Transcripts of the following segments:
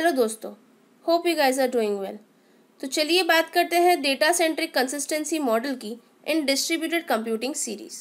Hello दोस्तों hope you guys are doing well तो चलिए बात करते हैं डेटा सेंट्रिक कंसिस्टेंसी मॉडल की in distributed computing series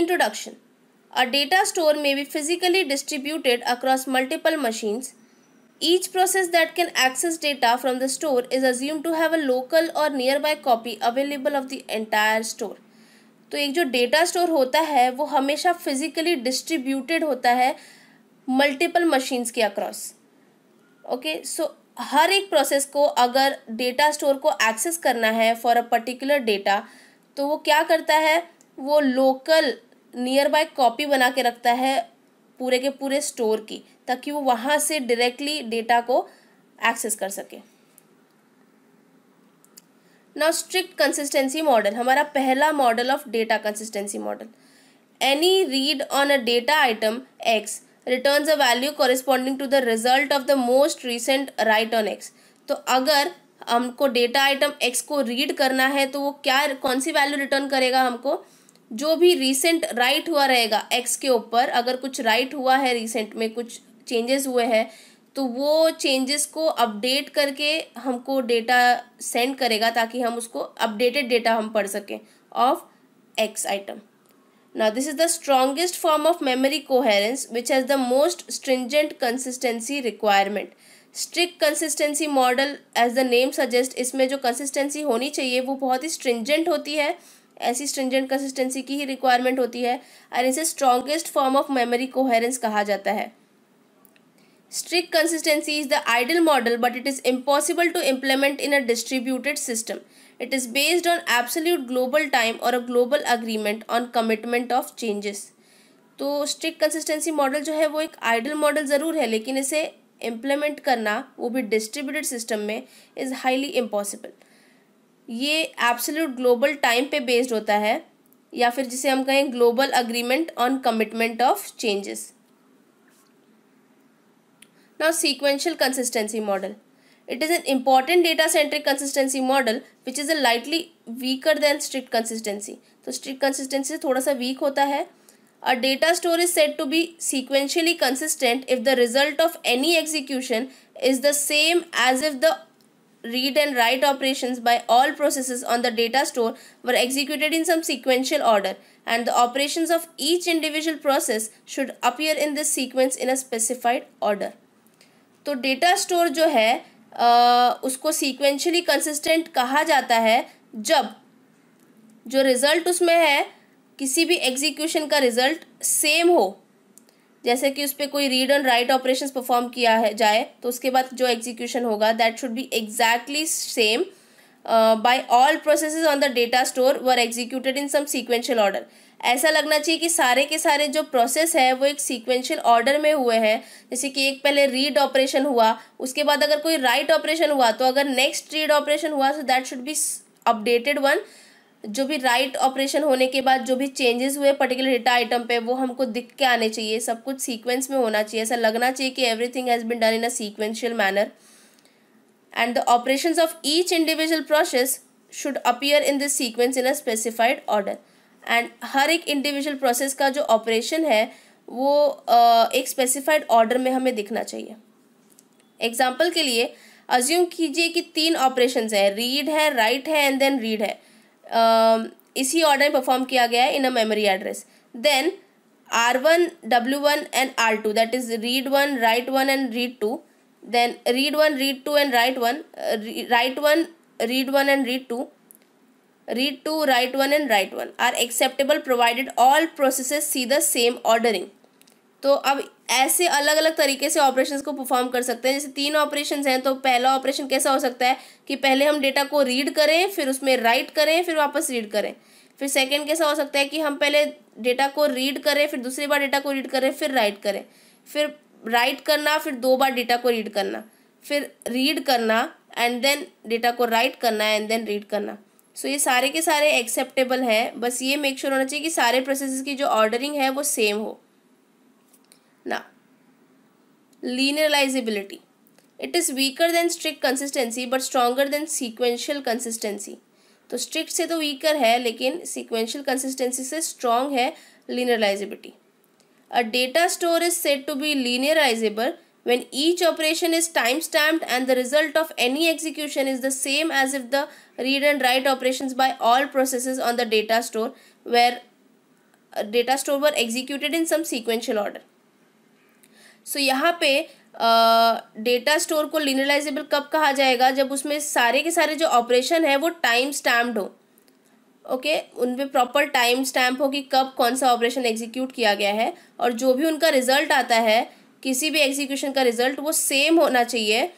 introduction a data store में be physically distributed across multiple machines process that can access data from the store is assume to have a local or nearby copy available of the entire store तो एक जो data store होता है वो हमेशा physically distributed होता है multiple machines के अक्रॉस ओके सो हर एक प्रोसेस को अगर डेटा स्टोर को एक्सेस करना है फॉर अ पर्टिकुलर डेटा तो वो क्या करता है वो लोकल नियर बाय कॉपी बना के रखता है पूरे के पूरे स्टोर की ताकि वो वहाँ से डायरेक्टली डेटा को एक्सेस कर सके नाउ स्ट्रिक्ट कंसिस्टेंसी मॉडल हमारा पहला model of data consistency model any read on a data item X returns a value corresponding to the result of the most recent write on X तो अगर हमको data item X को read करना है तो वो क्या कौन सी वैल्यू रिटर्न करेगा हमको जो भी रिसेंट राइट हुआ रहेगा एक्स के ऊपर अगर कुछ राइट हुआ है रिसेंट में कुछ चेंजेस हुए हैं तो वो चेंजेस को अपडेट करके हमको डेटा सेंड करेगा ताकि हम उसको अपडेटेड डेटा हम पढ़ सकें of X item Now this is the strongest form of memory coherence which has the most stringent consistency requirement. Strict consistency model as the name suggest इसमें जो कंसिस्टेंसी होनी चाहिए वो बहुत ही स्ट्रिंजेंट होती है ऐसी स्ट्रिंजेंट कंसिस्टेंसी की ही रिक्वायरमेंट होती है और इसे strongest form of memory coherence कहा जाता है strict consistency is the ideal model but it is impossible to implement in a distributed system it is based on absolute global time और a global agreement on commitment of changes तो strict consistency model जो है वो एक idol model ज़रूर है लेकिन इसे इम्प्लीमेंट करना वो भी डिस्ट्रीब्यूटेड सिस्टम में इज़ हाईली इम्पॉसिबल ये एब्सोल्यूट ग्लोबल टाइम पे बेस्ड होता है या फिर जिसे हम कहें global agreement on commitment of changes now sequential consistency model It is an important data-centric consistency model which is a lightly weaker than strict consistency. So, strict consistency से थोड़ा सा weak होता A data store is said to be sequentially consistent if the result of any execution is the same as if the read and write operations by all processes on the data store were executed in some sequential order and the operations of each individual process should appear in this sequence in a specified order. So, data store, which is उसको sequentially consistent कहा जाता है जब जो result उसमें है किसी भी एग्जीक्यूशन का रिज़ल्ट सेम हो जैसे कि उस पर कोई read and write operation perform किया है जाए तो उसके बाद जो एग्जीक्यूशन होगा that should be exactly same by all processes on the data store were executed in some sequential order ऐसा लगना चाहिए कि सारे के सारे जो प्रोसेस है वो एक सीक्वेंशियल ऑर्डर में हुए हैं जैसे कि एक पहले रीड ऑपरेशन हुआ उसके बाद अगर कोई राइट ऑपरेशन हुआ तो अगर नेक्स्ट रीड ऑपरेशन हुआ तो that should be updated one जो भी राइट ऑपरेशन होने के बाद जो भी चेंजेस हुए पर्टिकुलर डेटा आइटम पे वो हमको दिख के आने चाहिए सब कुछ सीक्वेंस में होना चाहिए ऐसा लगना चाहिए कि everything has been done in a sequential manner and the operations of each individual process should appear in this sequence in a specified order and हर एक इंडिविजुअल प्रोसेस का जो ऑपरेशन है वो एक स्पेसिफाइड ऑर्डर में हमें दिखना चाहिए एग्जाम्पल के लिए अज्यूम कीजिए कि तीन ऑपरेशन है रीड है राइट है एंड देन रीड है uh, इसी ऑर्डर में परफॉर्म किया गया है in a memory address then R one W one and R two that is read one write one and read two then read one read two and write one write one read one and read two read two write one and write one are acceptable provided all processes see the same ordering तो अब ऐसे अलग अलग तरीके से operations को perform कर सकते हैं जैसे तीन ऑपरेशन हैं तो पहला ऑपरेशन कैसा हो सकता है कि पहले हम डेटा को रीड करें फिर उसमें राइट करें फिर वापस रीड करें फिर सेकंड कैसा हो सकता है कि हम पहले डेटा को रीड करें फिर दूसरी बार डेटा को रीड करें फिर राइट करें फिर राइट करना फिर दो बार डेटा को रीड करना फिर रीड करना एंड देन डेटा को राइट करना एंड देन रीड करना सो so, ये सारे के सारे एक्सेप्टेबल हैं बस ये मेक श्योर sure होना चाहिए कि सारे प्रोसेस की जो ऑर्डरिंग है वो सेम हो ना linearizability it is weaker than strict consistency but stronger than sequential consistency तो स्ट्रिक्ट से तो वीकर है लेकिन सीक्वेंशियल कंसिस्टेंसी से स्ट्रॉन्ग है linearizability a data store is said to be linearizable when each operation is time stamped and the result of any execution is the same as if the read and write operations by all processes on the data store where data store were executed in some sequential order. so, yahan pe data store को linearizable कब कहा जाएगा जब उसमें सारे के सारे जो ऑपरेशन है वो टाइम स्टैम्प्ड हो ओके okay, उन पर प्रॉपर टाइम स्टैम्प हो कि कब कौन सा ऑपरेशन एग्जीक्यूट किया गया है और जो भी उनका रिजल्ट आता है किसी भी एग्जीक्यूशन का रिजल्ट वो सेम होना चाहिए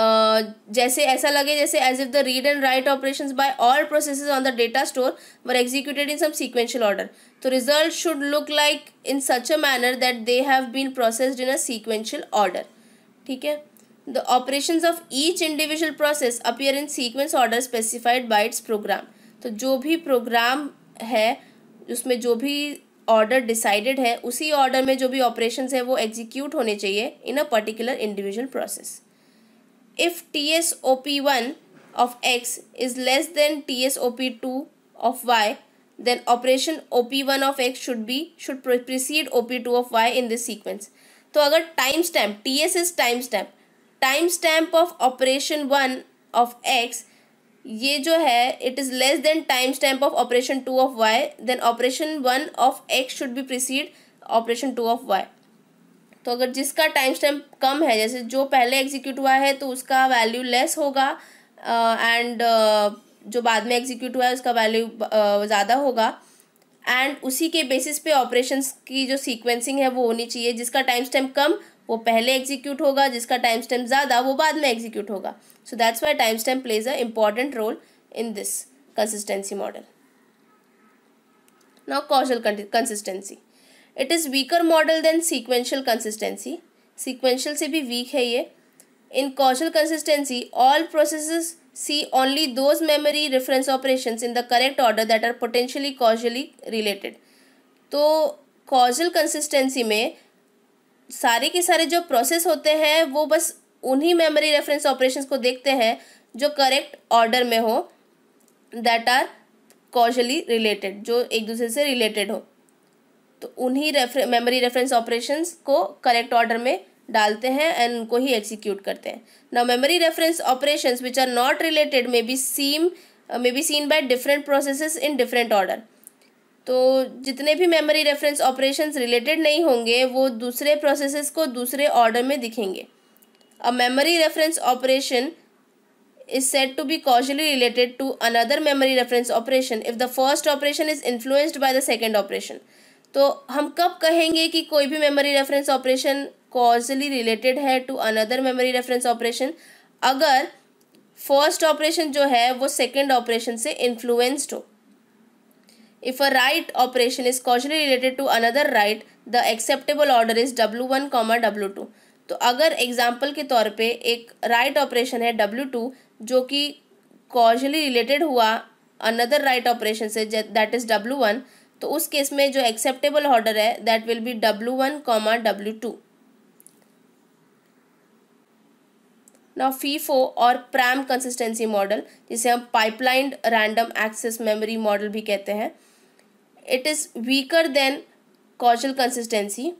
Uh, जैसे ऐसा लगे जैसे as if the read and write operation by all process on the data store were executed in some sequential order तो result should look like in such a manner that they have been processed in a sequential order ठीक है the operation of each individual process appear in sequence order specified by its program तो जो भी programme है उसमें जो भी order decided है उसी ऑर्डर में जो भी ऑपरेशन है वो एग्जीक्यूट होने चाहिए in a particular individual process if T S O P one of X is less than T S O P two of Y then operation O P one of X should be should precede O P two of Y in this sequence तो अगर time stamp T S is time stamp time stamp of operation one of X ये जो है it is less than time stamp of operation two of Y then operation one of X should be precede operation two of Y तो अगर जिसका time stamp कम है जैसे जो पहले एग्जीक्यूट हुआ है तो उसका वैल्यू लेस होगा एंड uh, uh, जो बाद में एग्जीक्यूट हुआ है उसका वैल्यू uh, ज़्यादा होगा एंड उसी के बेसिस पे ऑपरेशंस की जो सीक्वेंसिंग है वो होनी चाहिए जिसका टाइम स्टैम्प कम वो पहले एग्जीक्यूट होगा जिसका टाइम स्टेम ज़्यादा वो बाद में एग्जीक्यूट होगा so that's why time stamp plays a important role in this consistency model now causal consistency it is weaker model than sequential consistency sequential से भी वीक है ये in causal consistency all process see only those memory reference operation in the correct order that are potentially causally related तो causal consistency में सारे के सारे जो प्रोसेस होते हैं वो बस उन्हीं मेमोरी रेफरेंस ऑपरेशंस को देखते हैं जो करेक्ट ऑर्डर में हो दैट आर कॉजली रिलेटेड जो एक दूसरे से रिलेटेड हो तो उन्हीं रेफर मेमोरी रेफरेंस ऑपरेशंस को करेक्ट ऑर्डर में डालते हैं एंड उनको ही एग्जीक्यूट करते हैं now memory reference operations which are not related may be seem may be seen by different processes in different order तो जितने भी मेमोरी रेफरेंस ऑपरेशंस रिलेटेड नहीं होंगे वो दूसरे प्रोसेसेस को दूसरे ऑर्डर में दिखेंगे a memory reference operation is said to be causally related to another memory reference operation if the first operation is influenced by the second operation तो हम कब कहेंगे कि कोई भी memory reference operation causally related है to another memory reference operation अगर first operation जो है वो सेकेंड ऑपरेशन से इन्फ्लुएंस्ड हो If a right operation is causally related to another right, the acceptable order is W1, W2. तो अगर example के तौर पे एक राइट right ऑपरेशन है डब्ल्यू टू जो कि कॉजली रिलेटेड हुआ अनदर राइट ऑपरेशन से दैट इज़ डब्ल्यू वन तो उस केस में जो एक्सेप्टेबल ऑर्डर है that will be W one comma W two now FIFO और प्रैम कंसिस्टेंसी मॉडल जिसे हम pipeline random access memory model भी कहते हैं it is weaker than causal consistency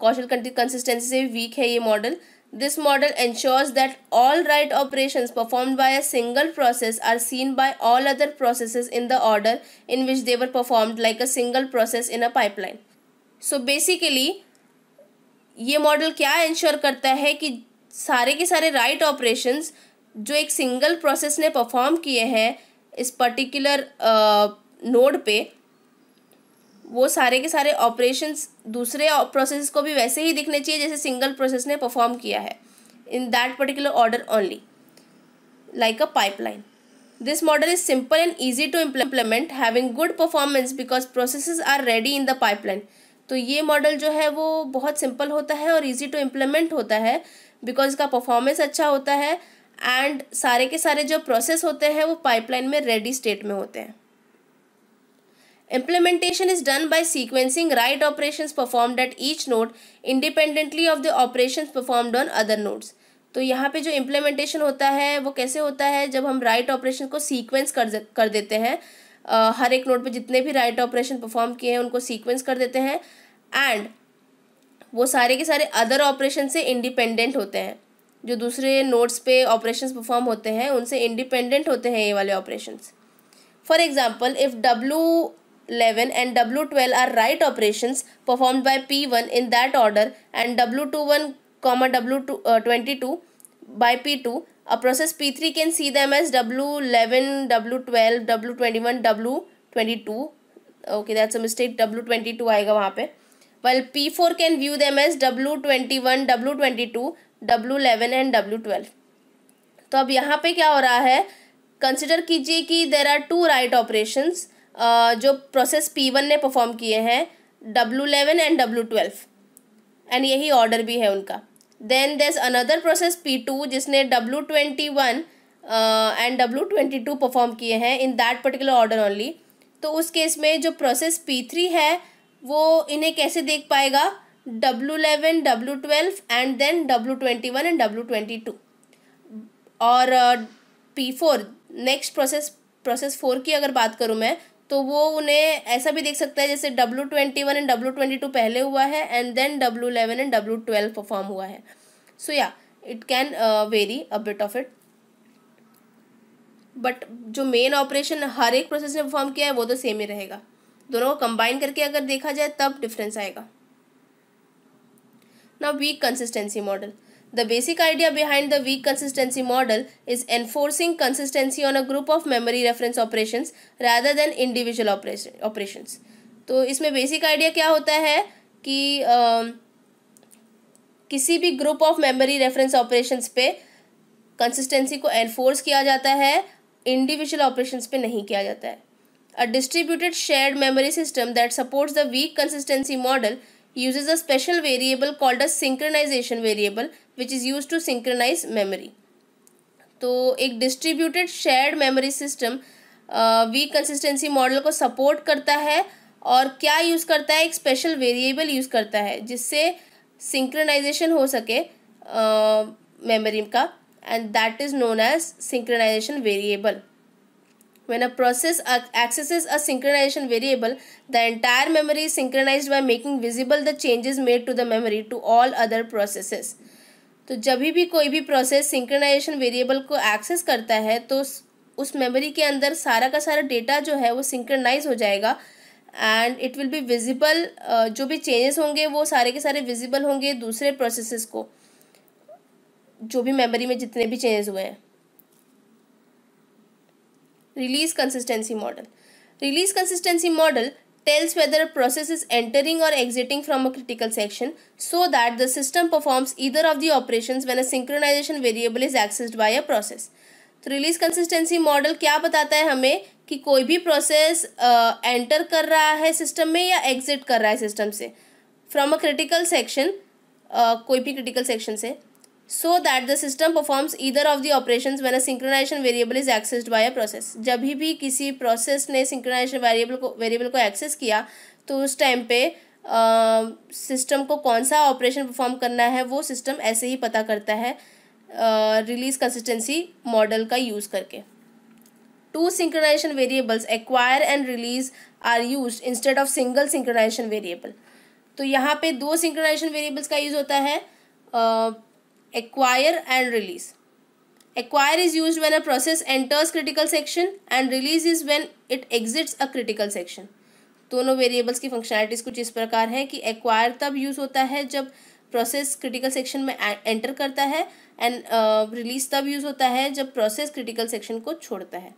causal consistency से वीक है ये model this model ensures that all write operation perform by a single process are seen by all other processes in the order in which they were perform like a single process in a pipeline so basically ये model क्या ensure करता है कि सारे के सारे right right operations जो एक सिंगल प्रोसेस ने परफॉर्म किए हैं इस पर्टिकुलर नोड uh, पे वो सारे के सारे ऑपरेशन दूसरे प्रोसेस को भी वैसे ही दिखने चाहिए जैसे सिंगल प्रोसेस ने परफॉर्म किया है in that particular order only like a pipeline this model is simple and easy to implement having good performance because process are ready in the pipeline तो ये मॉडल जो है वो बहुत सिंपल होता है और ईजी टू इम्प्लीमेंट होता है बिकॉज इसका परफॉर्मेंस अच्छा होता है एंड सारे के सारे जो प्रोसेस होते हैं वो पाइपलाइन में रेडी स्टेट में होते हैं Implementation is done by sequencing write operations performed at each node independently of the operations performed on other nodes. तो यहाँ पे जो implementation होता है वो कैसे होता है जब हम write operation को sequence कर कर देते हैं uh, हर एक नोड पे जितने भी write operation perform किए हैं उनको sequence कर देते हैं and वो सारे के सारे other operation से independent होते हैं जो दूसरे नोट्स पे ऑपरेशंस परफॉर्म होते हैं उनसे इंडिपेंडेंट होते हैं ये वाले operations for example if W 11 and W12 are right operations performed by P1 in that order and W21, W22 by P2. A process P3 can see them as W11, W12, W21, W22. Okay, that's a mistake. W22 आएगा वहाँ पे. While P4 can view them as W21, W22, W11 and W12. तो अब यहाँ पे क्या हो रहा है Consider कीजिए कि there are two write operations. जो प्रोसेस पी वन ने परफॉर्म किए हैं W eleven and W twelve and यही ऑर्डर भी है उनका then there's another process P two जिसने W twenty one and W twenty two perform किए हैं in that particular order only तो उस केस में जो प्रोसेस पी थ्री है वो इन्हें कैसे देख पाएगा W eleven W twelve and then W twenty one and W twenty two और P four next process process four की अगर बात करूँ मैं तो वो उन्हें ऐसा भी देख सकता है जैसे W twenty one and W twenty two पहले हुआ है and then W eleven and W twelve perform हुआ है सो या it can vary a bit of it but जो मेन ऑपरेशन हर एक प्रोसेस ने परफॉर्म किया है वो तो सेम ही रहेगा दोनों को कंबाइन करके अगर देखा जाए तब डिफरेंस आएगा ना weak consistency model The basic idea behind the weak consistency model is enforcing consistency on a group of memory reference operations rather than individual operations. तो इसमें बेसिक आइडिया क्या होता है कि आ, किसी भी group of memory reference operations पे कंसिस्टेंसी को एनफोर्स किया जाता है इंडिविजुअल ऑपरेशंस पे नहीं किया जाता है a distributed shared memory system that supports the weak consistency model uses a special variable called a synchronization variable which is use to synchronize memory तो एक distributed shared memory system weak consistency model को support करता है और क्या use करता है एक स्पेशल वेरिएबल यूज़ करता है जिससे सिंक्रनाइजेशन हो सके मेमोरी uh, का and that is known as synchronization variable when a process access a synchronization variable the entire memory synchronize by making visible the changes made to the memory to all other processes तो जब भी कोई भी process synchronization variable को access करता है तो उस मेमोरी के अंदर सारा का सारा डेटा जो है वो सिंक्रनाइज हो जाएगा and it will be visible जो भी चेंजेस होंगे वो सारे के सारे विजिबल होंगे दूसरे प्रोसेसेस को जो भी मेमोरी में जितने भी चेंजेस हुए हैं release consistency model release consistency model tells whether a process is entering or exiting from a critical section so that the system performs either of the operations when a synchronization variable is accessed by a process. तो release consistency model क्या बताता है हमें कि कोई भी process enter uh, कर रहा है सिस्टम में या एग्जिट कर रहा है सिस्टम से फ्रॉम अ क्रिटिकल सेक्शन कोई भी क्रिटिकल सेक्शन से so that the system performs either of the operation when a synchronization variable is accessed by a process जब भी किसी प्रोसेस ने सिंक्रोनाइजेशन वेरिएबल को वेरिएबल को एक्सेस किया तो उस टाइम पे सिस्टम uh, को कौन सा ऑपरेशन परफॉर्म करना है वो सिस्टम ऐसे ही पता करता है रिलीज कंसिस्टेंसी मॉडल का यूज़ करके two synchronization variables acquire and release are use instead of single synchronization variable तो यहाँ पे दो सिंक्रोनाइजेशन वेरिएबल्स का यूज़ होता है acquire and release acquire is used when a process enters critical section and release is when it exits a critical section दोनों variables की functionalities कुछ इस प्रकार है कि एक्वायर तब यूज़ होता है जब प्रोसेस क्रिटिकल सेक्शन में एंटर करता है एंड रिलीज uh, तब यूज़ होता है जब प्रोसेस क्रिटिकल सेक्शन को छोड़ता है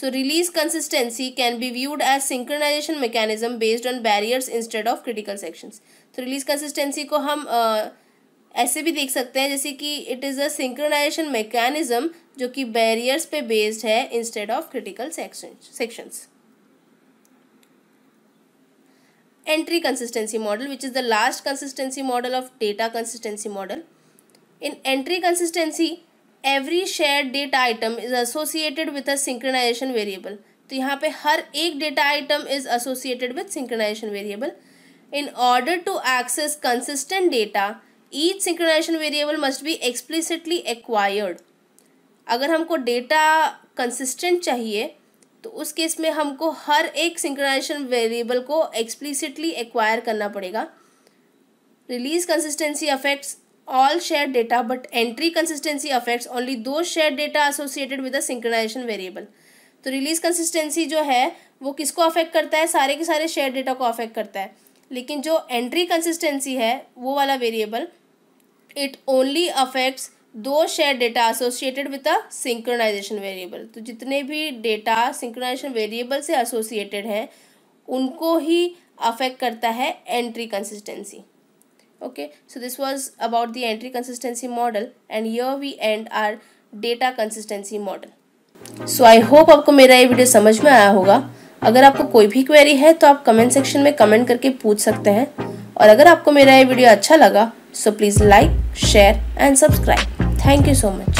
so release consistency can be viewed as synchronization mechanism based on barriers instead of critical sections तो रिलीज कंसिस्टेंसी को हम uh, ऐसे भी देख सकते हैं जैसे कि it is a synchronization mechanism जो कि बैरियर्स पे बेस्ड है instead of critical sections entry consistency model which is the last consistency model of data consistency model in entry consistency every share data item is associated with a synchronization variable तो यहाँ पे हर एक data item is associated with synchronization variable in order to access consistent data each synchronization variable must be explicitly acquired अगर हमको data consistent चाहिए तो उस केस में हमको हर एक सिंक्रोनाइजेशन वेरिएबल को एक्सप्लिसिटली एक्वायर करना पड़ेगा release consistency affects all share data but entry consistency affects only those share data associated with the synchronization variable तो रिलीज कंसिस्टेंसी जो है वो किसको अफेक्ट करता है सारे के सारे शेयर डेटा को अफेक्ट करता है लेकिन जो एंट्री कंसिस्टेंसी है वो वाला variable it only affects those share data associated with a synchronization variable तो जितने भी डेटा सिंक्रोनाइजेशन वेरिएबल से एसोसिएटेड हैं उनको ही अफेक्ट करता है entry consistency okay so this was about the entry consistency model and here we end our data consistency model so I hope आपको मेरा ये वीडियो समझ में आया होगा अगर आपको कोई भी क्वेरी है तो आप कमेंट सेक्शन में कमेंट करके पूछ सकते हैं और अगर आपको मेरा ये वीडियो अच्छा लगा So please like, share and subscribe. Thank you so much.